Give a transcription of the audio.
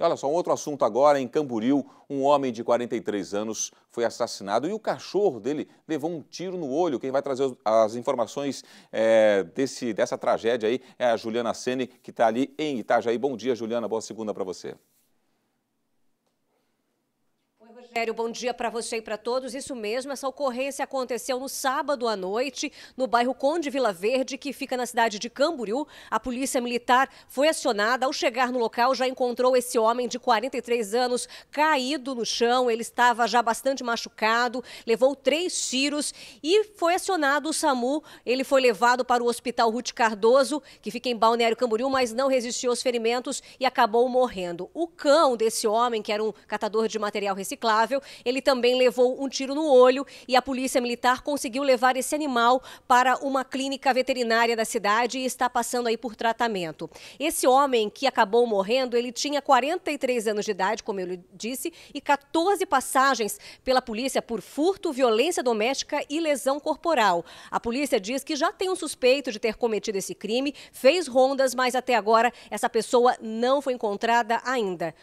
Olha só, um outro assunto agora. Em Camboriú, um homem de 43 anos foi assassinado e o cachorro dele levou um tiro no olho. Quem vai trazer as informações é, desse, dessa tragédia aí é a Juliana Sene, que está ali em Itajaí. Bom dia, Juliana. Boa segunda para você. Oi, Rogério, bom dia para você e para todos. Isso mesmo, essa ocorrência aconteceu no sábado à noite, no bairro Conde Vila Verde, que fica na cidade de Camboriú. A polícia militar foi acionada. Ao chegar no local, já encontrou esse homem de 43 anos caído no chão. Ele estava já bastante machucado, levou três tiros e foi acionado o SAMU. Ele foi levado para o Hospital Ruth Cardoso, que fica em Balneário Camboriú, mas não resistiu aos ferimentos e acabou morrendo. O cão desse homem, que era um catador de material reciclado, reciclável, ele também levou um tiro no olho e a polícia militar conseguiu levar esse animal para uma clínica veterinária da cidade e está passando aí por tratamento. Esse homem que acabou morrendo, ele tinha 43 anos de idade, como eu lhe disse, e 14 passagens pela polícia por furto, violência doméstica e lesão corporal. A polícia diz que já tem um suspeito de ter cometido esse crime, fez rondas, mas até agora essa pessoa não foi encontrada ainda.